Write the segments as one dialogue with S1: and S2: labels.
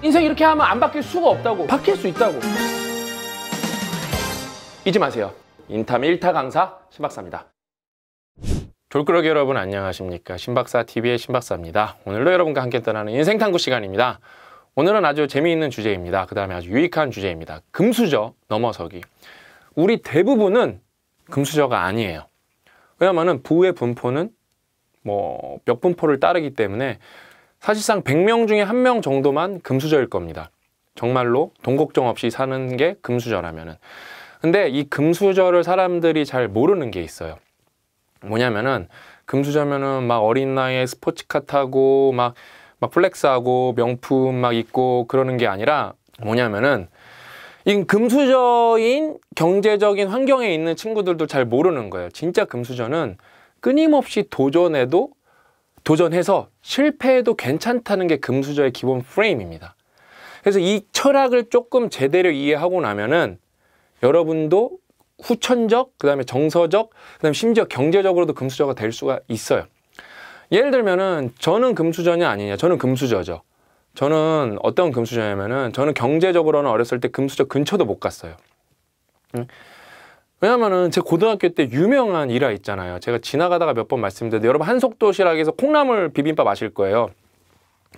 S1: 인생 이렇게 하면 안 바뀔 수가 없다고 바뀔 수 있다고 잊지 마세요 인탐 1타 강사 신박사입니다 졸꾸러기 여러분 안녕하십니까 신박사 TV의 신박사입니다 오늘도 여러분과 함께 떠나는 인생탐구 시간입니다 오늘은 아주 재미있는 주제입니다 그 다음에 아주 유익한 주제입니다 금수저 넘어서기 우리 대부분은 금수저가 아니에요 왜냐면 부의 분포는 뭐몇 분포를 따르기 때문에 사실상 100명 중에 한 명 정도만 금수저일 겁니다. 정말로 돈 걱정 없이 사는 게 금수저라면은. 근데 이 금수저를 사람들이 잘 모르는 게 있어요. 뭐냐면은 금수저면은 막 어린 나이에 스포츠카 타고 막, 막 플렉스하고 명품 막 입고 그러는 게 아니라 뭐냐면은 이 금수저인 경제적인 환경에 있는 친구들도 잘 모르는 거예요. 진짜 금수저는 끊임없이 도전해도 도전해서 실패해도 괜찮다는 게 금수저의 기본 프레임입니다. 그래서 이 철학을 조금 제대로 이해하고 나면은 여러분도 후천적, 그 다음에 정서적, 그 다음에 심지어 경제적으로도 금수저가 될 수가 있어요. 예를 들면은 저는 금수저냐 아니냐, 저는 금수저죠. 저는 어떤 금수저냐면은 저는 경제적으로는 어렸을 때 금수저 근처도 못 갔어요. 음. 왜냐면은 제 고등학교 때 유명한 일화 있잖아요. 제가 지나가다가 몇 번 말씀드렸는데 여러분 한속도시락에서 콩나물 비빔밥 아실 거예요.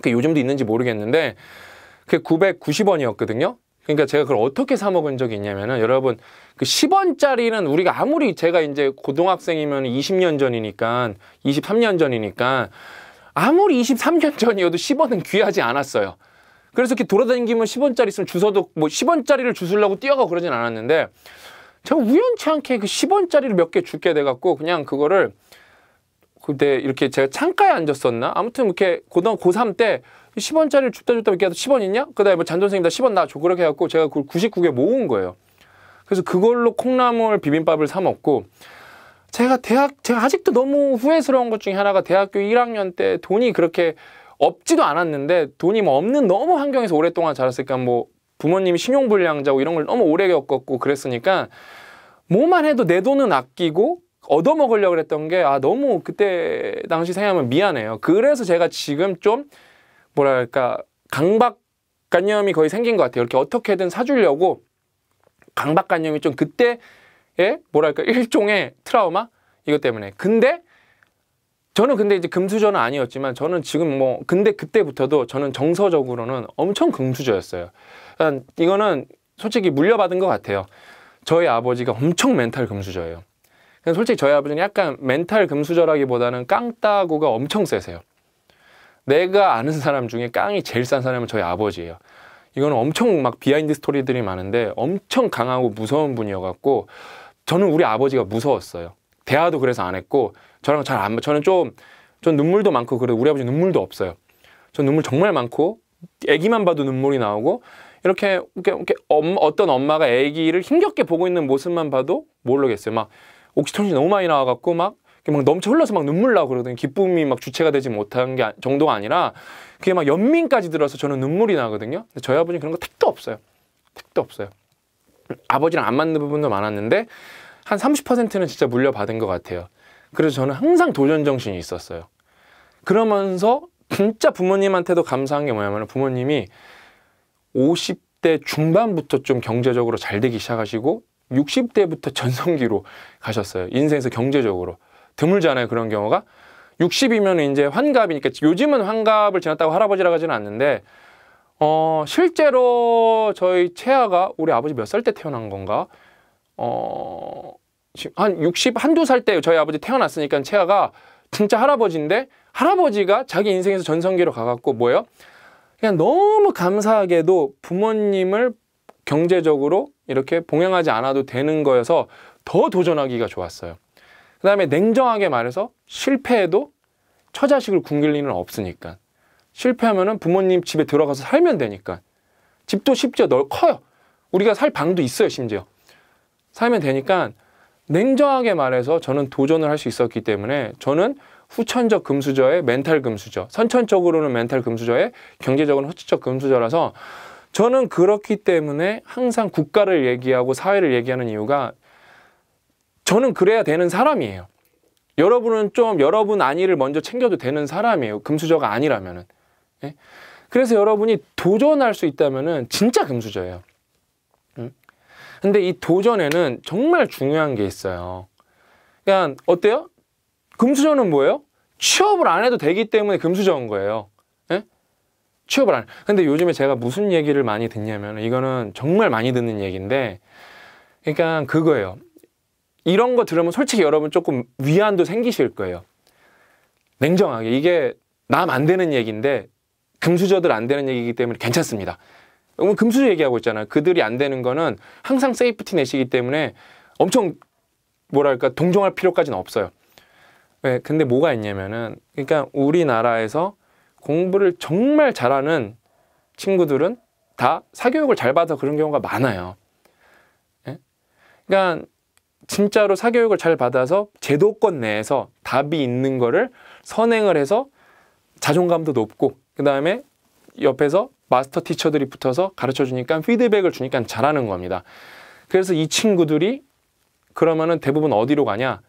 S1: 그 요즘도 있는지 모르겠는데 그게 990원이었거든요. 그러니까 제가 그걸 어떻게 사 먹은 적이 있냐면은 여러분 그 10원짜리는 우리가 아무리 제가 이제 고등학생이면 20년 전이니까 23년 전이니까 아무리 23년 전이어도 10원은 귀하지 않았어요. 그래서 이렇게 돌아다니면 10원짜리 있으면 주서도뭐 10원짜리를 주술라고 뛰어가 고 그러진 않았는데 제가 우연치 않게 그 10원짜리를 몇 개 줄게 돼갖고 그냥 그거를 그때 이렇게 제가 창가에 앉았었나? 아무튼 이렇게 고등 고3 때 10원짜리를 줍다 줬다 이렇게 해서 10원 있냐? 그 다음에 뭐 잔돈생입니다. 10원 나 줘. 그렇게 해갖고 제가 그걸 99개 모은 거예요. 그래서 그걸로 콩나물 비빔밥을 사 먹고 제가 대학, 제가 아직도 너무 후회스러운 것 중에 하나가 대학교 1학년 때 돈이 그렇게 없지도 않았는데 돈이 뭐 없는 너무 환경에서 오랫동안 자랐으니까 뭐 부모님이 신용불량자고 이런 걸 너무 오래 겪었고 그랬으니까 뭐만 해도 내 돈은 아끼고 얻어먹으려고 그랬던 게 아 너무 그때 당시 생각하면 미안해요. 그래서 제가 지금 좀 뭐랄까 강박관념이 거의 생긴 것 같아요. 이렇게 어떻게든 사주려고 강박관념이 좀 그때의 뭐랄까 일종의 트라우마 이것 때문에 근데 저는 근데 이제 금수저는 아니었지만 저는 지금 뭐 근데 그때부터도 저는 정서적으로는 엄청 금수저였어요. 이거는 솔직히 물려받은 것 같아요. 저희 아버지가 엄청 멘탈 금수저예요. 그냥 솔직히 저희 아버지는 약간 멘탈 금수저라기보다는 깡따구가 엄청 세세요. 내가 아는 사람 중에 깡이 제일 싼 사람은 저희 아버지예요. 이거는 엄청 막 비하인드 스토리들이 많은데 엄청 강하고 무서운 분이어갖고 저는 우리 아버지가 무서웠어요. 대화도 그래서 안 했고 저랑 잘 안, 저는 좀, 전 눈물도 많고, 그래 우리 아버지 눈물도 없어요. 전 눈물 정말 많고, 애기만 봐도 눈물이 나오고, 이렇게, 이렇게, 이렇게 엄, 어떤 엄마가 애기를 힘겹게 보고 있는 모습만 봐도 모르겠어요. 막, 옥시톤이 너무 많이 나와갖고, 막, 막 넘쳐 흘러서 막 눈물 나고 그러더니 기쁨이 막 주체가 되지 못한 게 아, 정도가 아니라 그게 막 연민까지 들어서 저는 눈물이 나거든요. 근데 저희 아버지 그런 거 택도 없어요. 택도 없어요. 아버지랑 안 맞는 부분도 많았는데 한 30%는 진짜 물려받은 것 같아요. 그래서 저는 항상 도전 정신이 있었어요. 그러면서 진짜 부모님한테도 감사한 게 뭐냐면 부모님이 50대 중반부터 좀 경제적으로 잘 되기 시작하시고 60대부터 전성기로 가셨어요. 인생에서 경제적으로. 드물잖아요. 그런 경우가. 60이면 이제 환갑이니까 요즘은 환갑을 지났다고 할아버지라고 하지는 않는데 어, 실제로 저희 채아가 우리 아버지 몇 살 때 태어난 건가? 어, 한 60, 한두 살 때 저희 아버지 태어났으니까 채아가 진짜 할아버지인데 할아버지가 자기 인생에서 전성기로 가갖고 뭐예요? 그냥 너무 감사하게도 부모님을 경제적으로 이렇게 봉양하지 않아도 되는 거여서 더 도전하기가 좋았어요. 그 다음에 냉정하게 말해서 실패해도 처자식을 굶길 리는 없으니까. 실패하면은 부모님 집에 들어가서 살면 되니까. 집도 쉽죠. 넓, 커요. 우리가 살 방도 있어요, 심지어. 살면 되니까 냉정하게 말해서 저는 도전을 할 수 있었기 때문에 저는 후천적 금수저의 멘탈 금수저, 선천적으로는 멘탈 금수저의 경제적으로 는 후천적 금수저라서 저는 그렇기 때문에 항상 국가를 얘기하고 사회를 얘기하는 이유가 저는 그래야 되는 사람이에요. 여러분은 좀 여러분 안위를 먼저 챙겨도 되는 사람이에요. 금수저가 아니라면은. 예? 그래서 여러분이 도전할 수 있다면은 진짜 금수저예요. 근데 이 도전에는 정말 중요한 게 있어요. 그러니까 어때요? 금수저는 뭐예요? 취업을 안 해도 되기 때문에 금수저인 거예요. 예? 취업을 안. 근데 요즘에 제가 무슨 얘기를 많이 듣냐면 이거는 정말 많이 듣는 얘기인데 그러니까 그거예요. 이런 거 들으면 솔직히 여러분 조금 위안도 생기실 거예요. 냉정하게 이게 남 안 되는 얘기인데 금수저들 안 되는 얘기이기 때문에 괜찮습니다. 오늘 뭐 금수저 얘기하고 있잖아요. 그들이 안 되는 거는 항상 세이프티 넷이기 때문에 엄청 뭐랄까 동정할 필요까지는 없어요. 네, 근데 뭐가 있냐면은 그러니까 우리나라에서 공부를 정말 잘하는 친구들은 다 사교육을 잘 받아 서 그런 경우가 많아요. 네? 그러니까 진짜로 사교육을 잘 받아서 제도권 내에서 답이 있는 거를 선행을 해서 자존감도 높고 그 다음에 옆에서 마스터 티처들이 붙어서 가르쳐 주니까 피드백을 주니까 잘하는 겁니다. 그래서 이 친구들이 그러면은 대부분 어디로 가냐?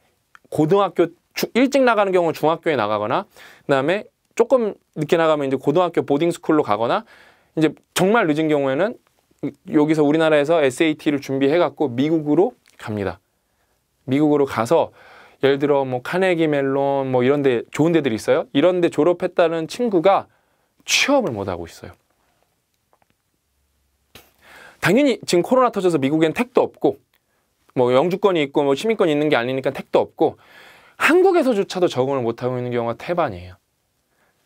S1: 고등학교 주, 일찍 나가는 경우는 중학교에 나가거나 그다음에 조금 늦게 나가면 이제 고등학교 보딩 스쿨로 가거나 이제 정말 늦은 경우에는 여기서 우리나라에서 SAT를 준비해 갖고 미국으로 갑니다. 미국으로 가서 예를 들어 뭐 카네기 멜론 뭐 이런 데 좋은 데들이 있어요. 이런 데 졸업했다는 친구가 취업을 못 하고 있어요. 당연히 지금 코로나 터져서 미국엔 택도 없고 뭐 영주권이 있고 뭐 시민권이 있는 게 아니니까 택도 없고 한국에서조차도 적응을 못하고 있는 경우가 태반이에요.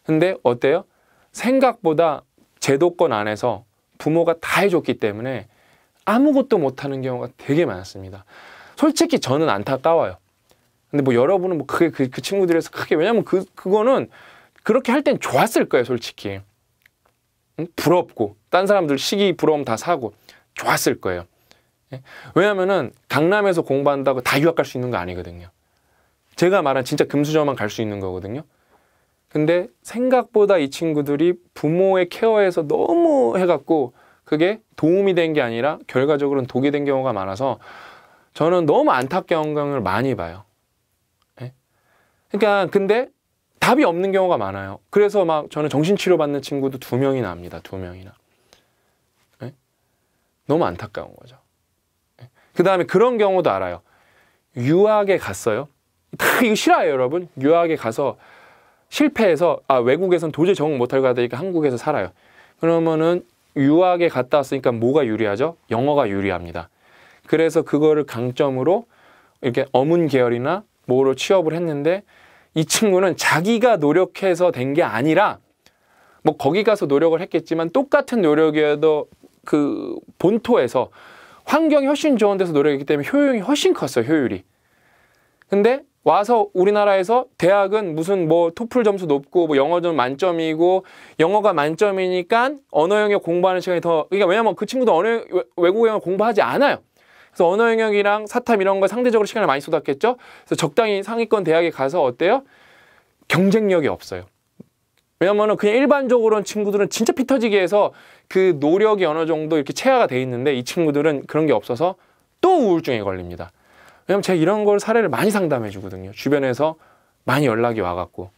S1: 근데 어때요? 생각보다 제도권 안에서 부모가 다 해줬기 때문에 아무것도 못하는 경우가 되게 많습니다. 솔직히 저는 안타까워요. 근데 뭐 여러분은 뭐 그게 그, 그 친구들에서 크게 왜냐면 그 그거는 그렇게 할 땐 좋았을 거예요, 솔직히. 부럽고 딴 사람들 시기 부러움 다 사고 좋았을 거예요. 예? 왜냐면은 하 강남에서 공부한다고 다 유학 갈 수 있는 거 아니거든요. 제가 말한 진짜 금수저만 갈 수 있는 거거든요. 근데 생각보다 이 친구들이 부모의 케어에서 너무 해갖고 그게 도움이 된 게 아니라 결과적으로는 독이 된 경우가 많아서 저는 너무 안타까운 경우를 많이 봐요. 예? 그러니까 근데 답이 없는 경우가 많아요. 그래서 막 저는 정신치료 받는 친구도 두 명이나 합니다. 두 명이나. 네? 너무 안타까운 거죠. 네? 예? 그 다음에 그런 경우도 알아요. 유학에 갔어요. 다 이거 싫어요, 여러분. 유학에 가서 실패해서, 아, 외국에선 도저히 적응 못하고 하니까 한국에서 살아요. 그러면은 유학에 갔다 왔으니까 뭐가 유리하죠? 영어가 유리합니다. 그래서 그거를 강점으로 이렇게 어문 계열이나 뭐로 취업을 했는데 이 친구는 자기가 노력해서 된 게 아니라 뭐 거기 가서 노력을 했겠지만 똑같은 노력이어도 그 본토에서 환경이 훨씬 좋은 데서 노력했기 때문에 효용이 훨씬 컸어요, 효율이. 근데 와서 우리나라에서 대학은 무슨 뭐 토플 점수 높고 뭐 영어 점 만점이고 영어가 만점이니까 언어 영역 공부하는 시간이 더 그러니까 왜냐면 그 친구도 언어 외국 영어 공부하지 않아요. 그래서 언어 영역이랑 사탐 이런 거 상대적으로 시간을 많이 쏟았겠죠. 그래서 적당히 상위권 대학에 가서 어때요? 경쟁력이 없어요. 왜냐면 그냥 일반적으로 친구들은 진짜 피 터지게 해서 그 노력이 어느 정도 이렇게 체화가 돼 있는데 이 친구들은 그런 게 없어서 또 우울증에 걸립니다. 왜냐면 제가 이런 걸 사례를 많이 상담해 주거든요. 주변에서 많이 연락이 와갖고.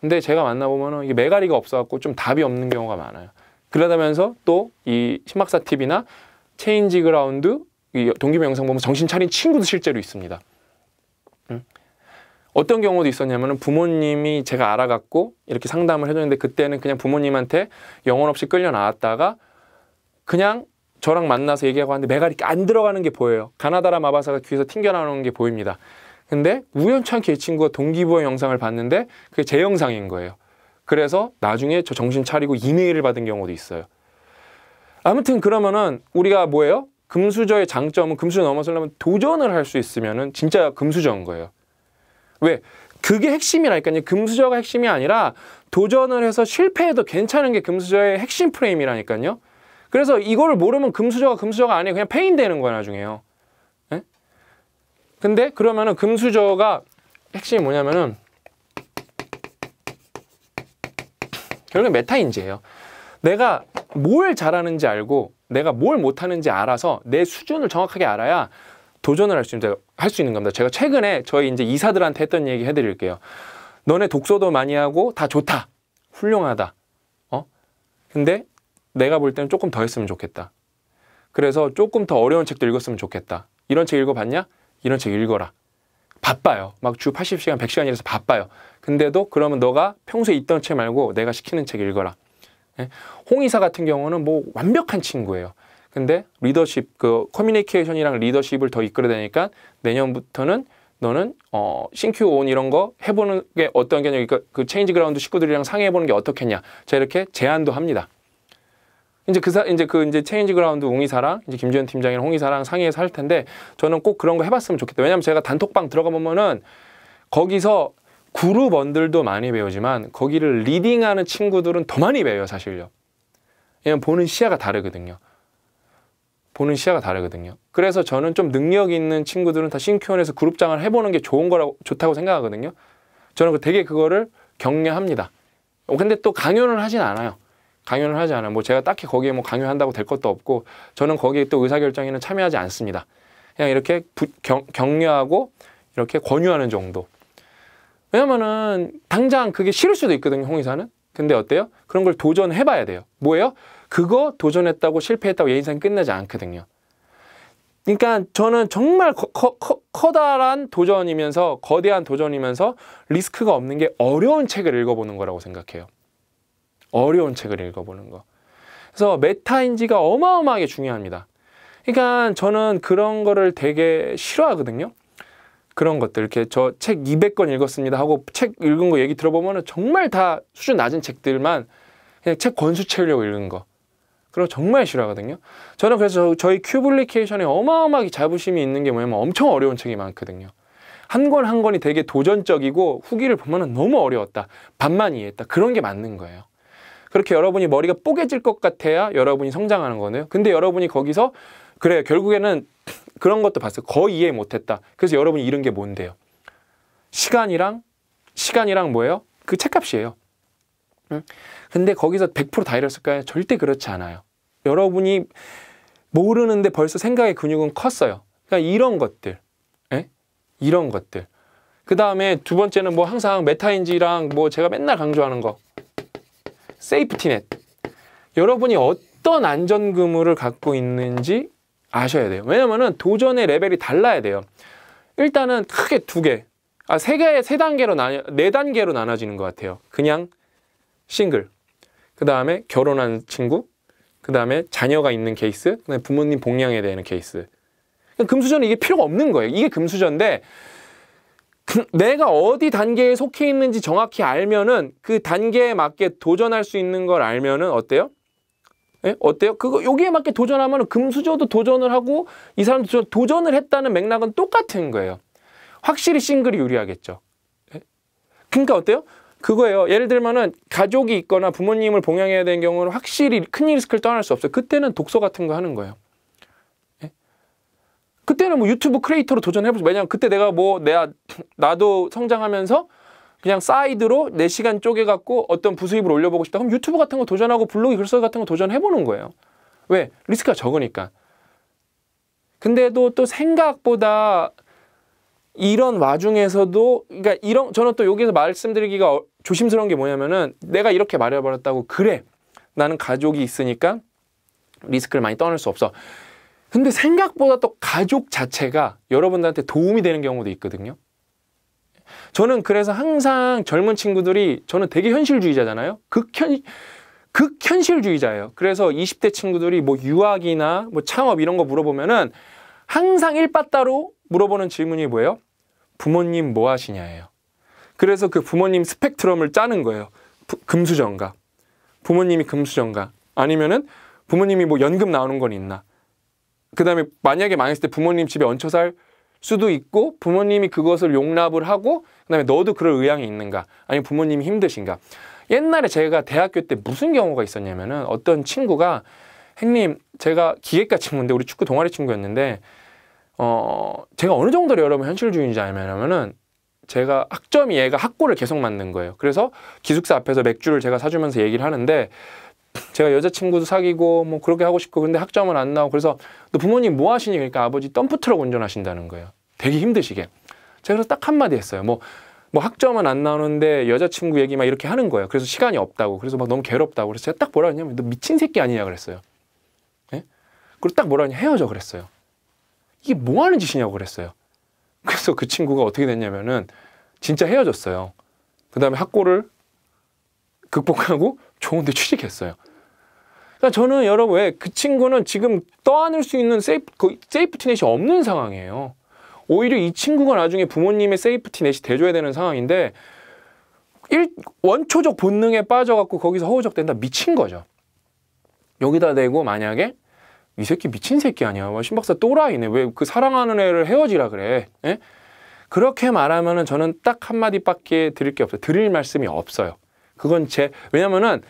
S1: 근데 제가 만나보면 이게 메가리가 없어갖고 좀 답이 없는 경우가 많아요. 그러다면서 또 이 심박사 팁이나 체인지 그라운드 동기부 영상 보면 정신 차린 친구도 실제로 있습니다. 음? 어떤 경우도 있었냐면은 부모님이 제가 알아갖고 이렇게 상담을 해줬는데 그때는 그냥 부모님한테 영혼 없이 끌려 나왔다가 그냥 저랑 만나서 얘기하고 하는데 매가 이안 들어가는 게 보여요. 가나다라 마바사가 귀에서 튕겨나오는 게 보입니다. 근데 우연찮게 이 친구가 동기부여 영상을 봤는데 그게 제 영상인 거예요. 그래서 나중에 저 정신 차리고 이메일을 받은 경우도 있어요. 아무튼 그러면은 우리가 뭐예요? 금수저의 장점은 금수저 넘어서려면 도전을 할 수 있으면은 진짜 금수저인 거예요. 왜? 그게 핵심이라니까요. 금수저가 핵심이 아니라 도전을 해서 실패해도 괜찮은 게 금수저의 핵심 프레임이라니까요. 그래서 이거 모르면 금수저가 금수저가 아니에요. 그냥 페인되는 거야 나중에요. 예? 근데 그러면은 금수저가 핵심이 뭐냐면은 결국 메타인지예요. 내가 뭘 잘하는지 알고 내가 뭘 못하는지 알아서 내 수준을 정확하게 알아야 도전을 할 수 있는, 할수 있는 겁니다. 제가 최근에 저희 이제 이사들한테 했던 얘기 해드릴게요. 너네 독서도 많이 하고 다 좋다. 훌륭하다. 어? 근데 내가 볼 때는 조금 더 했으면 좋겠다. 그래서 조금 더 어려운 책도 읽었으면 좋겠다. 이런 책 읽어봤냐? 이런 책 읽어라. 바빠요. 막 주 80시간, 100시간 이래서 바빠요. 근데도 그러면 너가 평소에 있던 책 말고 내가 시키는 책 읽어라. 예? 홍이사 같은 경우는 뭐 완벽한 친구예요. 근데 리더십, 그 커뮤니케이션이랑 리더십을 더 이끌어내니까 내년부터는 너는 어 신큐온 이런 거 해보는 게 어떤 게냐 그니까그 체인지 그라운드 식구들이랑 상의해보는 게 어떻겠냐 제가 이렇게 제안도 합니다. 이제 그 사, 이제 그 이제 체인지 그라운드 웅이사랑 이제 김주현 팀장이랑 홍이사랑 상의해서 할 텐데 저는 꼭 그런 거 해봤으면 좋겠다. 왜냐면 제가 단톡방 들어가 보면은 거기서 그룹원들도 많이 배우지만 거기를 리딩하는 친구들은 더 많이 배워요 사실요 왜냐면 보는 시야가 다르거든요 보는 시야가 다르거든요 그래서 저는 좀 능력 있는 친구들은 다 싱큐원에서 그룹장을 해보는 게 좋은 거라고 좋다고 생각하거든요 저는 그 되게 그거를 격려합니다 어, 근데 또 강연을 하진 않아요 강연을 하지 않아요 뭐 제가 딱히 거기에 뭐 강연한다고 될 것도 없고 저는 거기에 또 의사결정에는 참여하지 않습니다 그냥 이렇게 부, 경, 격려하고 이렇게 권유하는 정도 왜냐면은 당장 그게 싫을 수도 있거든요, 홍의사는. 근데 어때요? 그런 걸 도전해봐야 돼요. 뭐예요? 그거 도전했다고 실패했다고 예 인생 끝나지 않거든요. 그러니까 저는 정말 커, 커, 커다란 도전이면서 거대한 도전이면서 리스크가 없는 게 어려운 책을 읽어보는 거라고 생각해요. 어려운 책을 읽어보는 거. 그래서 메타인지가 어마어마하게 중요합니다. 그러니까 저는 그런 거를 되게 싫어하거든요. 그런 것들 이렇게 저 책 200권 읽었습니다 하고 책 읽은 거 얘기 들어보면 정말 다 수준 낮은 책들만 그냥 책 권수 채우려고 읽은 거 그런 거 정말 싫어하거든요 저는 그래서 저희 큐블리케이션에 어마어마하게 자부심이 있는 게 뭐냐면 엄청 어려운 책이 많거든요 한 권한 한 권이 되게 도전적이고 후기를 보면 너무 어려웠다 반만 이해했다 그런 게 맞는 거예요 그렇게 여러분이 머리가 뽀개질 것 같아야 여러분이 성장하는 거네요 근데 여러분이 거기서 그래 결국에는 그런 것도 봤어요. 거의 이해 못했다. 그래서 여러분이 잃은 게 뭔데요? 시간이랑 시간이랑 뭐예요? 그 책값이에요. 응? 근데 거기서 100%다 잃었을까요? 절대 그렇지 않아요. 여러분이 모르는데 벌써 생각의 근육은 컸어요. 그러니까 이런 것들, 에? 예? 이런 것들. 그 다음에 두 번째는 뭐 항상 메타인지랑 뭐 제가 맨날 강조하는 거, 세이프티넷. 여러분이 어떤 안전금을 갖고 있는지 아셔야 돼요. 왜냐면은 도전의 레벨이 달라야 돼요. 일단은 크게 두 개, 아, 세개세 단계로 나뉘, 네 단계로 나눠지는 것 같아요. 그냥 싱글, 그 다음에 결혼한 친구, 그 다음에 자녀가 있는 케이스, 그다음에 부모님 복양에 대한 케이스. 그러니까 금수저는 이게 필요가 없는 거예요. 이게 금수저인데 그, 내가 어디 단계에 속해 있는지 정확히 알면은 그 단계에 맞게 도전할 수 있는 걸 알면은 어때요? 예? 어때요? 그거 여기에 맞게 도전하면 금수저도 도전을 하고 이 사람도 도전을 했다는 맥락은 똑같은 거예요. 확실히 싱글이 유리하겠죠. 예? 그러니까 어때요? 그거예요. 예를 들면은 가족이 있거나 부모님을 봉양해야 되는 경우는 확실히 큰 리스크를 떠날 수 없어요. 그때는 독서 같은 거 하는 거예요. 예? 그때는 뭐 유튜브 크리에이터로 도전해보죠. 왜냐면 그때 내가 뭐 내가 나도 성장하면서 그냥 사이드로 내 시간 쪼개갖고 어떤 부수입을 올려보고 싶다. 그럼 유튜브 같은 거 도전하고 블로그 글쓰기 같은 거 도전해보는 거예요. 왜? 리스크가 적으니까. 근데도 또 생각보다 이런 와중에서도 그러니까 이런 저는 또 여기서 말씀드리기가 어, 조심스러운 게 뭐냐면은 내가 이렇게 말해버렸다고 그래 나는 가족이 있으니까 리스크를 많이 떠날 수 없어 근데 생각보다 또 가족 자체가 여러분들한테 도움이 되는 경우도 있거든요 저는 그래서 항상 젊은 친구들이 저는 되게 현실주의자잖아요. 극현 극현실주의자예요. 그래서 20대 친구들이 뭐 유학이나 뭐 창업 이런 거 물어보면은 항상 일빠따로 물어보는 질문이 뭐예요? 부모님 뭐 하시냐예요. 그래서 그 부모님 스펙트럼을 짜는 거예요. 부, 금수저가 부모님이 금수저가 아니면은 부모님이 뭐 연금 나오는 건 있나? 그 다음에 만약에 망했을 때 부모님 집에 얹혀 살 수도 있고 부모님이 그것을 용납을 하고 그다음에 너도 그럴 의향이 있는가 아니면 부모님이 힘드신가 옛날에 제가 대학교 때 무슨 경우가 있었냐면은 어떤 친구가 행님 제가 기계과 친구인데 우리 축구 동아리 친구였는데 어 제가 어느 정도로 여러분 현실주의인지알면은 제가 학점이 얘가 학고를 계속 맞는 거예요. 그래서 기숙사 앞에서 맥주를 제가 사주면서 얘기를 하는데 제가 여자친구도 사귀고 뭐 그렇게 하고 싶고 근데 학점은 안 나오고 그래서 너 부모님 뭐 하시니 그러니까 아버지 덤프트럭 운전하신다는 거예요. 되게 힘드시게. 제가 그래서 딱 한마디 했어요. 뭐, 뭐 학점은 안 나오는데 여자친구 얘기 막 이렇게 하는 거예요. 그래서 시간이 없다고. 그래서 막 너무 괴롭다고. 그래서 제가 딱 뭐라 했냐면 너 미친 새끼 아니냐 그랬어요. 예? 그리고 딱 뭐라 했냐 헤어져 그랬어요. 이게 뭐 하는 짓이냐고 그랬어요. 그래서 그 친구가 어떻게 됐냐면은 진짜 헤어졌어요. 그 다음에 학고를 극복하고 좋은데 취직했어요. 그러니까 저는 여러분 왜 그 친구는 지금 떠안을 수 있는 세이프, 그 세이프티넷이 없는 상황이에요. 오히려 이 친구가 나중에 부모님의 세이프티 넷이 돼줘야 되는 상황인데 일, 원초적 본능에 빠져갖고 거기서 허우적된다 미친 거죠. 여기다 대고 만약에 이 새끼 미친 새끼 아니야. 와, 신박사 또라이네. 왜 그 사랑하는 애를 헤어지라 그래. 에? 예? 그렇게 말하면은 저는 딱 한마디밖에 드릴 게 없어요. 드릴 말씀이 없어요. 그건 제, 왜냐면은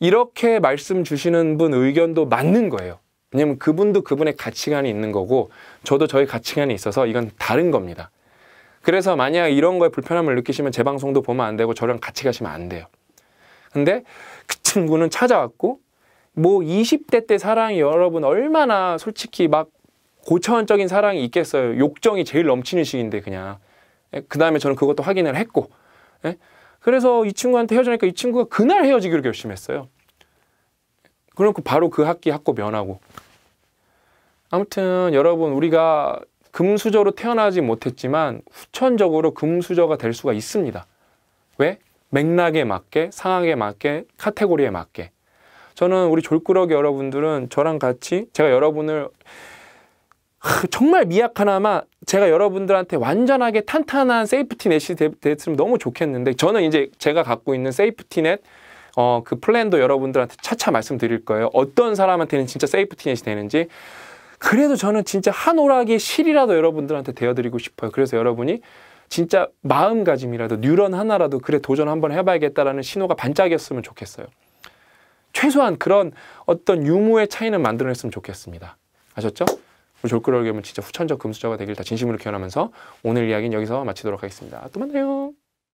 S1: 이렇게 말씀 주시는 분 의견도 맞는 거예요. 왜냐면 그분도 그분의 가치관이 있는 거고 저도 저의 가치관이 있어서 이건 다른 겁니다. 그래서 만약 이런 거에 불편함을 느끼시면 제 방송도 보면 안 되고 저랑 같이 가시면 안 돼요. 근데 그 친구는 찾아왔고 뭐 20대 때 사랑이 여러분 얼마나 솔직히 막 고차원적인 사랑이 있겠어요. 욕정이 제일 넘치는 시기인데 그냥. 예, 그 다음에 저는 그것도 확인을 했고. 예, 그래서 이 친구한테 헤어지니까 이 친구가 그날 헤어지기로 결심했어요. 그러고 바로 그 학기 학고 면하고 아무튼 여러분 우리가 금수저로 태어나지 못했지만 후천적으로 금수저가 될 수가 있습니다. 왜? 맥락에 맞게, 상황에 맞게, 카테고리에 맞게. 저는 우리 졸꾸러기 여러분들은 저랑 같이 제가 여러분을 정말 미약하나마 제가 여러분들한테 완전하게 탄탄한 세이프티넷이 됐으면 너무 좋겠는데 저는 이제 제가 갖고 있는 세이프티넷 어, 그 플랜도 여러분들한테 차차 말씀드릴 거예요. 어떤 사람한테는 진짜 세이프티넷이 되는지 그래도 저는 진짜 한 오락의 실이라도 여러분들한테 대어드리고 싶어요. 그래서 여러분이 진짜 마음가짐이라도 뉴런 하나라도 그래 도전 한번 해봐야겠다라는 신호가 반짝였으면 좋겠어요. 최소한 그런 어떤 유무의 차이는 만들어냈으면 좋겠습니다. 아셨죠? 우리 졸끄러기면 진짜 후천적 금수저가 되길 다 진심으로 기원하면서 오늘 이야기는 여기서 마치도록 하겠습니다. 또 만나요.